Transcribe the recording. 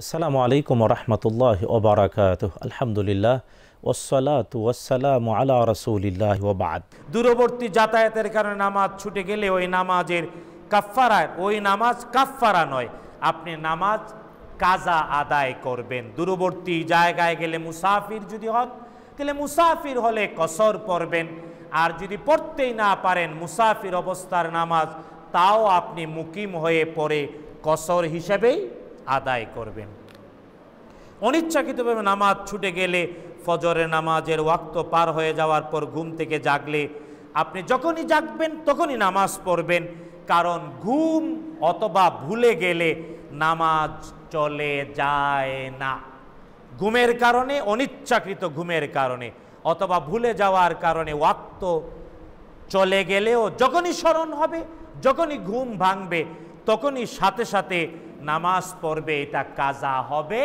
আসসালামু আলাইকুম রহমতুল্লাহ ওবরাকাত আলহামদুলিল্লাহ ওসলাত ওসালাম আলা রসুলিল্লাহ ওবাদ দূরবর্তী যাতায়াতের কারণে নামাজ ছুটে গেলে ওই নামাজের কাফারা ওই নামাজ কাফারা নয় আপনি নামাজ কাজা আদায় করবেন দূরবর্তী জায়গায় গেলে মুসাফির যদি হন তাহলে মুসাফির হলে কসর পড়বেন আর যদি পড়তেই না পারেন মুসাফির অবস্থার নামাজ তাও আপনি মুকিম হয়ে পড়ে কসর হিসেবেই আদায় করবেন অনিচ্ছাকৃতভাবে নামাজ ছুটে গেলে ফজরের নামাজের ওয়াক্ত পার হয়ে যাওয়ার পর ঘুম থেকে জাগলে আপনি যখনই জাগবেন তখনই নামাজ পড়বেন কারণ ঘুম অথবা ভুলে গেলে নামাজ চলে যায় না ঘুমের কারণে অনিচ্ছাকৃত ঘুমের কারণে অথবা ভুলে যাওয়ার কারণে ওয়াক্ত চলে গেলেও যখনই স্মরণ হবে যখনই ঘুম ভাঙবে তখনই সাথে সাথে নামাজ পড়বে এটা কাজা হবে